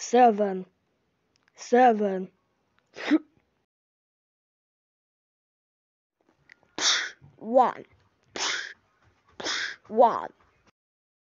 seven, seven. one, one.